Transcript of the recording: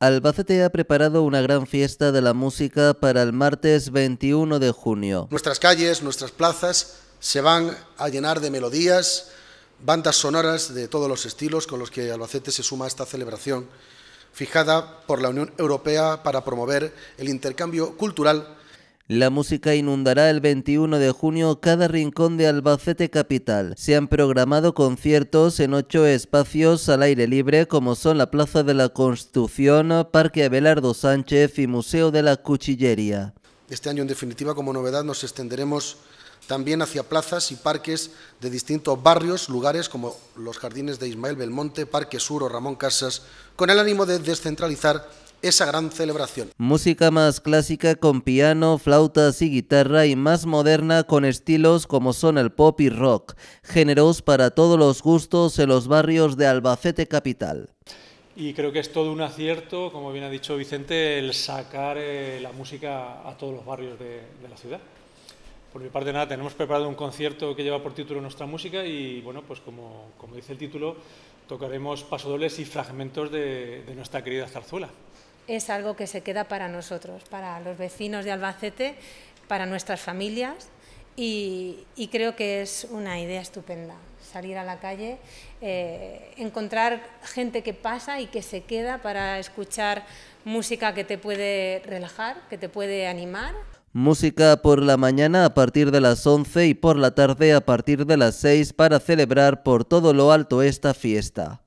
Albacete ha preparado una gran fiesta de la música para el martes 21 de junio. Nuestras calles, nuestras plazas se van a llenar de melodías, bandas sonoras de todos los estilos con los que Albacete se suma a esta celebración, fijada por la Unión Europea para promover el intercambio cultural la música inundará el 21 de junio cada rincón de Albacete Capital. Se han programado conciertos en ocho espacios al aire libre como son la Plaza de la Constitución, Parque Abelardo Sánchez y Museo de la Cuchillería. Este año, en definitiva, como novedad, nos extenderemos también hacia plazas y parques de distintos barrios, lugares como los jardines de Ismael Belmonte, Parque Sur o Ramón Casas, con el ánimo de descentralizar esa gran celebración. Música más clásica con piano, flautas y guitarra y más moderna con estilos como son el pop y rock, géneros para todos los gustos en los barrios de Albacete Capital. Y creo que es todo un acierto, como bien ha dicho Vicente, el sacar eh, la música a todos los barrios de, la ciudad. Por mi parte, nada, tenemos preparado un concierto que lleva por título nuestra música y, bueno, pues como, como dice el título, tocaremos pasodobles y fragmentos de, de nuestra querida zarzuela es algo que se queda para nosotros, para los vecinos de Albacete, para nuestras familias y, creo que es una idea estupenda salir a la calle, eh, encontrar gente que pasa y que se queda para escuchar música que te puede relajar, que te puede animar. Música por la mañana a partir de las 11 y por la tarde a partir de las 6 para celebrar por todo lo alto esta fiesta.